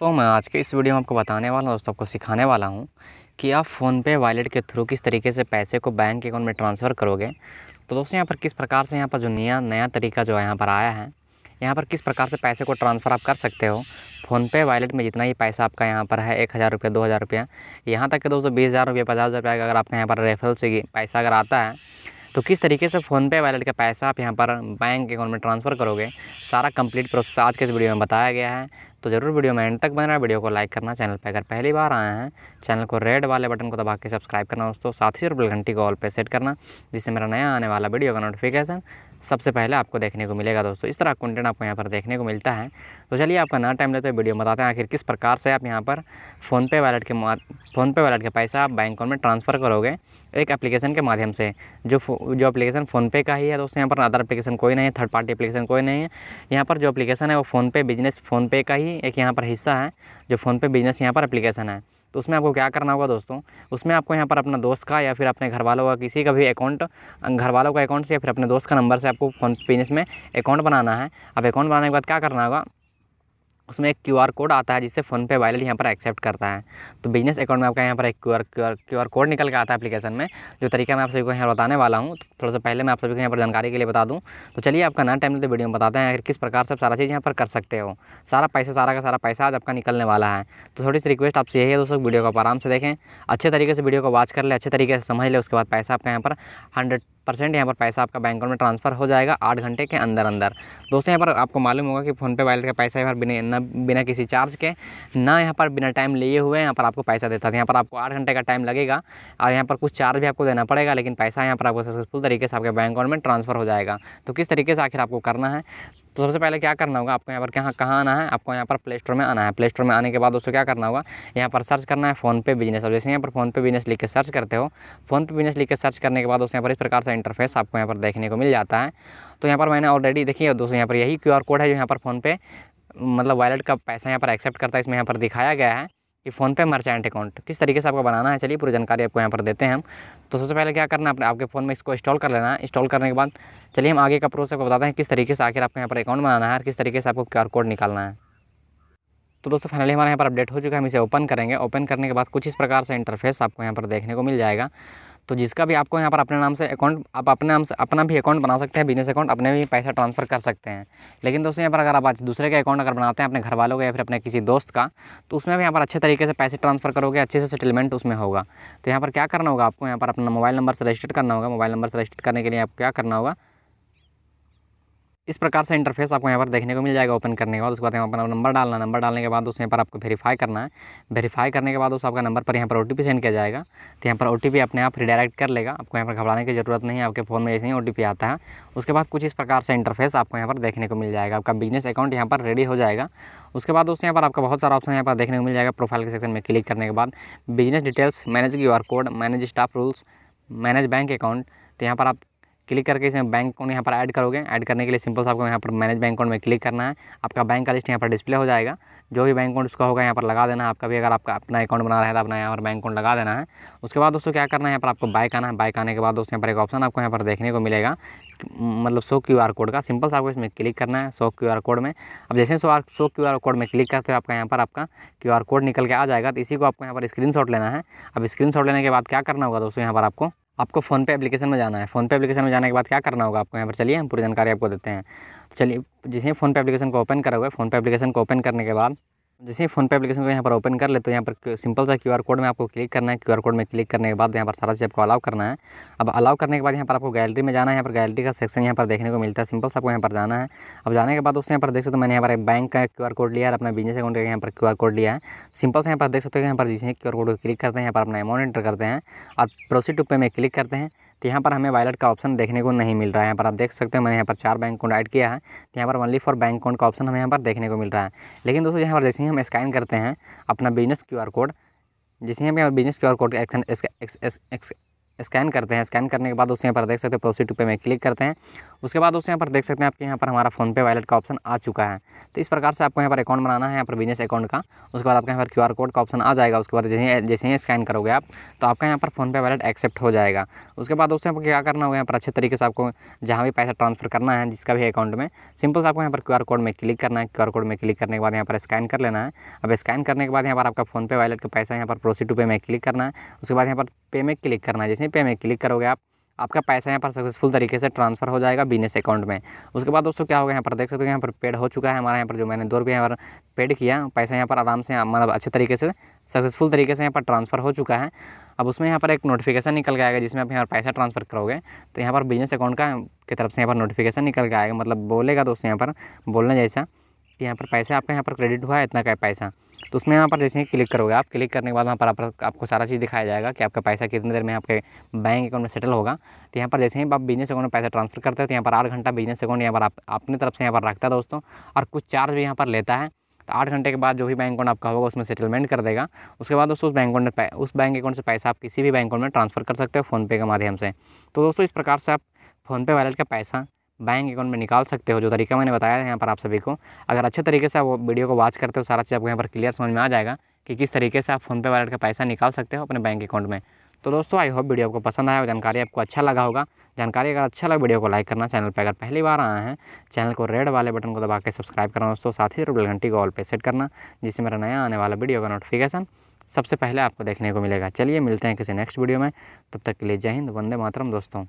तो मैं आज के इस वीडियो में आपको बताने वाला हूँ दोस्तों आपको सिखाने वाला हूँ कि आप फ़ोनपे वॉलेट के थ्रू किस तरीके से पैसे को बैंक अकाउंट में ट्रांसफ़र करोगे तो दोस्तों यहाँ पर किस प्रकार से यहाँ पर जो नया नया तरीका जो है यहाँ पर आया है यहाँ पर किस प्रकार से पैसे को ट्रांसफ़र आप कर सकते हो फ़ोनपे वॉलेट में जितना ही पैसा आपका यहाँ पर है एक हज़ार रुपये दो हज़ार रुपया यहाँ तक के दोस्तों बीस हज़ार रुपये पचास हज़ार रुपया अगर आपके यहाँ पर रेफरल से पैसा अगर आता है तो किस तरीके से फ़ोनपे वॉलेट का पैसा आप यहाँ पर बैंक अकाउंट में ट्रांसफ़र करोगे सारा कंप्लीट प्रोसेस आज के इस वीडियो में बताया गया है तो ज़रूर वीडियो में एंड तक बन रहा है वीडियो को लाइक करना चैनल पर अगर पहली बार आए हैं चैनल को रेड वाले बटन को दबा के सब्सक्राइब करना दोस्तों साथ ही और घंटी को ऑल पे सेट करना जिससे मेरा नया आने वाला वीडियो का नोटिफिकेशन सबसे पहले आपको देखने को मिलेगा दोस्तों इस तरह कंटेंट आपको यहाँ पर देखने को मिलता है तो चलिए आपका ना टाइम लेते हुए वीडियो बताते हैं आखिर किस प्रकार से आप यहाँ पर फ़ोनपे वैलेट के फ़ोनपे वैलेट के पैसा आप बैंक अकाउंट में ट्रांसफ़र करोगे एक एप्लीकेशन के माध्यम से जो जो एप्लीकेशन फ़ोनपे का ही है दोस्तों यहाँ पर अदर एप्लीकेशन कोई नहीं है थर्ड पार्टी एप्लीकेशन कोई नहीं है यहाँ पर जो एप्लीकेशन है वो फ़ोनपे बिजनेस फ़ोनपे का ही एक यहाँ पर हिस्सा है जो फ़ोनपे बिजनेस यहाँ पर एप्लीकेशन है तो उसमें आपको क्या करना होगा दोस्तों उसमें आपको यहाँ पर अपना दोस्त का या फिर अपने घर वालों का किसी का भी अकाउंट घर वालों का अकाउंट से या फिर अपने दोस्त का नंबर से आपको फोन पे में अकाउंट बनाना है अब अकाउंट बनाने के बाद क्या करना होगा उसमें एक क्यू आर कोड आता है जिससे फ़ोनपे वायलेट यहाँ पर एक्सेप्ट करता है तो बिजनेस अकाउंट में आपका यहाँ पर एक Q R Q R code निकल के आता है एप्लीकेशन में जो तरीका मैं आप सभी को यहाँ बताने वाला हूँ तो थोड़ा सा पहले मैं आप सभी को यहाँ पर जानकारी के लिए बता दूँ तो चलिए आपका ना टाइम तो वीडियो में बताते हैं किस प्रकार से आप सारा चीज़ यहाँ पर कर सकते हो सारा पैसा सारा का सारा पैसा आज आपका निकलने वाला है तो थोड़ी सी रिक्वेस्ट आपसे यही है दोस्तों वीडियो को आप आराम से देखें अच्छे तरीके से वीडियो को वॉच कर ले अच्छे तरीके से समझ ले उसके बाद पैसा आपका यहाँ पर हंड्रेड परसेंट यहाँ पर पैसा आपका बैंक में ट्रांसफ़र हो जाएगा आठ घंटे के अंदर अंदर दोस्तों यहाँ पर आपको मालूम होगा कि फ़ोनपे वाले का पैसा यहाँ पर बिना बिना किसी चार्ज के ना यहाँ पर बिना टाइम लिए हुए यहाँ पर आपको पैसा देता था तो यहाँ पर आपको आठ घंटे का टाइम लगेगा और यहाँ पर कुछ चार्ज भी आपको देना पड़ेगा लेकिन पैसा यहाँ पर आपको सक्सेसफुल तरीके से आपके बैंक अकाउंट में ट्रांसफ़र हो जाएगा तो किस तरीके से आखिर आपको करना है तो सबसे पहले क्या करना होगा आपको यहाँ पर कहाँ कहाँ आना है आपको यहाँ पर प्ले स्टोर में आना है प्ले स्टोर में आने के बाद दोस्तों क्या करना होगा यहाँ पर सर्च करना है फ़ोनपे बिजनेस और जैसे यहाँ पर फ़ोनपे बिजनेस लिख के सर्च करते हो फ़ोनपे बिजनेस लिख के सर्च करने के बाद दोस्तों यहाँ पर इस प्रकार से इंटरफेस आपको यहाँ पर देखने को मिल जाता है तो यहाँ पर मैंने ऑलरेडी देखिए दोस्तों यहाँ पर यही क्यू कोड है जो यहाँ पर फ़ोनपे मतलब वॉलेट का पैसा यहाँ पर एक्सेप्ट करता है इसमें यहाँ पर दिखाया गया है कि फ़ोनपे मर्चेंट अकाउंट किस तरीके से आपको बनाना है चलिए पूरी जानकारी आपको यहाँ पर देते हैं हम तो सबसे पहले क्या करना है आपके फ़ोन में इसको इंस्टॉल कर लेना है इंस्टॉल करने के बाद चलिए हम आगे का प्रोसेस आपको बताते हैं किस तरीके से आखिर आपको यहाँ पर अकाउंट बनाना है और किस तरीके से आपको क्यू कोड निकालना है तो दोस्तों फाइनली हमारे यहाँ पर अपडेट हो चुका है हम इसे ओपन करेंगे ओपन करने के बाद कुछ इस प्रकार से इंटरफेस आपको यहाँ पर देखने को मिल जाएगा तो जिसका भी आपको यहाँ पर अपने नाम से अकाउंट आप अपने नाम से अपना भी अकाउंट बना सकते हैं बिजनेस अकाउंट अपने भी पैसा ट्रांसफ़र कर सकते हैं लेकिन दोस्तों यहाँ पर अगर आप दूसरे का अकाउंट अगर बनाते हैं अपने घर वालों का या फिर अपने किसी दोस्त का तो उसमें भी यहाँ पर अच्छे तरीके से पैसे ट्रांसफ़र करोगे अच्छे से सेटलमेंट उसमें होगा तो यहाँ पर क्या करना होगा आपको यहाँ पर अपना मोबाइल नंबर से रजिस्टर करना होगा मोबाइल नंबर से रजिस्टर करने के लिए आपको क्या करना होगा इस प्रकार से इंटरफेस आपको यहाँ पर देखने को मिल जाएगा ओपन करने के बाद उसके बाद यहाँ पर अपना नंबर डालना नंबर डालने के बाद उस यहाँ पर आपको वेरीफाई करना है वेरीफाई करने के बाद उस आपका नंबर पर यहाँ पर ओ सेंड किया जाएगा तो यहाँ पर ओ अपने आप रिडायरेक्ट कर लेगा आपको यहाँ पर घबराने की जरूरत नहीं है आपके फ़ोन में ऐसे ही ओ आता है उसके बाद कुछ इस प्रकार से इंटरफेस आपको यहाँ पर देखने को मिल जाएगा आपका बिजनेस अकाउंट यहाँ पर रेडी हो जाएगा उसके बाद उस यहाँ पर आपका बहुत सारा ऑप्शन यहाँ पर देखने को मिल जाएगा प्रोफाइल के सेक्शन में क्लिक करने के बाद business details manage Q code manage staff rules manage bank account तो यहाँ पर आप क्लिक करके इसमें बैंक अकाउंट यहाँ पर ऐड करोगे ऐड करने के लिए सिंपल सा आपको यहाँ पर मैनेज बैंक अकाउंट में क्लिक करना है आपका बैंक का लिस्ट यहाँ पर डिस्प्ले हो जाएगा जो भी बैंक अकाउंट उसका होगा यहाँ पर लगा देना है आपका भी अगर आपका अपना अकाउंट बना रहा है तो अपना यहाँ पर बैंक अकाउंट लगा देना है उसके बाद दोस्तों क्या करना है यहाँ पर आपको बाइक आना है बाइक आने के बाद दोस्तों यहाँ पर एक ऑप्शन आपको यहाँ पर देखने को मिलेगा मतलब सो क्यू आर कोड का सिंपल सा आपको इसमें क्लिक करना है सो क्यू आर कोड में अब जैसे so R so Q R code में क्लिक करते हो आपका यहाँ पर आपका क्यू आर कोड निकल के आ जाएगा तो इसी को आपको यहाँ पर स्क्रीन लेना है अब स्क्रीन लेने के बाद क्या करना होगा दोस्तों यहाँ पर आपको आपको फ़ोन पे एप्लीकेशन में जाना है फ़ोन पे एप्लीकेशन में जाने के बाद क्या करना होगा आपको यहाँ पर चलिए हम पूरी जानकारी आपको देते हैं तो चलिए जैसे फ़ोन पे एप्लीकेशन को ओपन करोगे फ़ोन पे एप्लीकेशन को ओपन करने के बाद जैसे फोन पे एप्लीकेशन को यहाँ पर ओपन कर ले तो यहाँ पर सिंपल सा क्यूआर कोड में आपको क्लिक करना है क्यूआर कोड में क्लिक करने के बाद यहाँ पर सारा चीज़ आपको अलाउ करना है अब अलाउ करने के बाद यहाँ पर आपको गैलरी में जाना है यहाँ पर गैलरी का सेक्शन यहाँ पर देखने को मिलता है सिंपल सा आपको यहाँ पर जाना है अब जाने के बाद उससे यहाँ पर देख सकते हो मैंने यहाँ पर बैंक का क्यू कोड लिया है अपना बिजनेस अकाउंट का यहाँ पर क्यू कोड लिया है सिंपल से यहाँ पर देख सकते हो यहाँ पर जिसे क्यू कोड को क्लिक करते हैं यहाँ पर अपना अमाउंट एंटर करते हैं और प्रोसीड टू पे में क्लिक करते हैं तो यहाँ पर हमें वॉलेट का ऑप्शन देखने को नहीं मिल रहा है यहाँ पर आप देख सकते हैं मैंने यहाँ पर चार बैंक अकाउंट ऐड किया है तो यहाँ पर ओनली फॉर बैंक अकाउंट का ऑप्शन हमें यहाँ पर देखने को मिल रहा है लेकिन दोस्तों यहाँ पर जैसे ही हम स्कैन करते हैं अपना बिजनेस क्यू कोड जैसे ही हम business Q R code action scan करते हैं स्कैन करने के बाद दोस्तों यहाँ पर देख सकते हैं प्रोसीड टू पे में क्लिक करते हैं उसके बाद दोस्तों यहाँ पर देख सकते हैं आपके यहाँ पर हमारा फोनपे वैलेट का ऑप्शन आ चुका है तो इस प्रकार से आपको यहाँ पर अकाउंट बनाना है यहाँ पर बिजनेस अकाउंट का उसके बाद आपके यहाँ पर क्यू कोड का ऑप्शन आ जाएगा उसके बाद जैसे जैसे ही स्कैन करोगे आप तो आपका यहाँ पर फोनपे वैलेट एक्सेप्ट हो जाएगा उसके बाद दोस्तों आपको क्या करना होगा यहाँ पर अच्छे तरीके से आपको जहाँ भी पैसा ट्रांसफर करना है जिसका भी अकाउंट में सिंपल से आपको यहाँ पर क्यू कोड में क्लिक करना है क्यू कोड में क्लिक करने के बाद यहाँ पर स्कैन कर लेना है अब स्कैन करने के बाद यहाँ पर आपका फोनपे वैलेट का पैसा यहाँ पर प्रोसीड टू पे में क्लिक करना है उसके बाद यहाँ पर पे में क्लिक करना है जैसे ही पे में क्लिक करोगे आप आपका पैसा यहाँ पर सक्सेसफुल तरीके से ट्रांसफ़र हो जाएगा बिजनेस अकाउंट में उसके बाद दोस्तों क्या होगा यहाँ पर देख सकते हो यहाँ पर पेड हो चुका है हमारा यहाँ पर जो मैंने दो रुपये यहाँ पर पेड किया पैसा यहाँ पर आराम से मतलब अच्छे तरीके से सक्सेसफुल तरीके से यहाँ पर ट्रांसफ़र हो चुका है अब उसमें यहाँ पर एक नोटिफिकेशन निकल के आएगा जिसमें आप यहाँ पर पैसा ट्रांसफ़र करोगे तो यहाँ पर बिजनेस अकाउंट का की तरफ से यहाँ पर नोटिफिकेशन निकल के आएगा मतलब बोलेगा दोस्तों यहाँ पर बोलने जैसा कि तो यहाँ पर पैसे आपका यहाँ पर क्रेडिट हुआ है इतना का पैसा तो उसमें यहाँ पर जैसे ही क्लिक करोगे आप क्लिक करने के बाद वहाँ पर आप, आपको सारा चीज़ दिखाया जाएगा कि आपका पैसा कितनी देर में आपके बैंक अकाउंट में सेटल होगा तो यहाँ पर जैसे ही आप बिजनेस अकाउंट में पैसा ट्रांसफर करते हो तो यहाँ पर आठ घंटा बिजनेस अकाउंट यहाँ पर आप अपनी तरफ से यहाँ पर रखता है दोस्तों और कुछ चार्ज भी यहाँ पर लेता है तो आठ घंटे के बाद जो भी बैंक अकाउंट आपका होगा उसमें सेटलमेंट कर देगा उसके बाद दोस्तों उस बैंक अकाउंट में उस बैंक अकाउंट से पैसा आप किसी भी बैंक अकाउंट में ट्रांसफ़र कर सकते हो फ़ोनपे के माध्यम से तो दोस्तों इस प्रकार से आप फ़ोनपे वैलेट का पैसा बैंक अकाउंट में निकाल सकते हो जो तरीका मैंने बताया है यहाँ पर आप सभी को अगर अच्छे तरीके से आप वीडियो को वॉच करते हो सारा चीज़ आपको यहाँ पर क्लियर समझ में आ जाएगा कि किस तरीके से आप फोनपे वॉलेट का पैसा निकाल सकते हो अपने बैंक अकाउंट में तो दोस्तों आई होप वीडियो आपको पसंद आया जानकारी आपको अच्छा लगा होगा जानकारी अगर अच्छा लगा वीडियो को लाइक करना चैनल पर अगर पहली बार आए हैं चैनल को रेड वाले बटन को दबा के सब्सक्राइब करना दोस्तों साथ ही रूबल घंटी को ऑल पे सेट करना जिससे मेरा नया आने वाला वीडियो का नोटिफिकेशन सबसे पहले आपको देखने को मिलेगा चलिए मिलते हैं किसी नेक्स्ट वीडियो में तब तक के लिए जय हिंद वंदे मातरम दोस्तों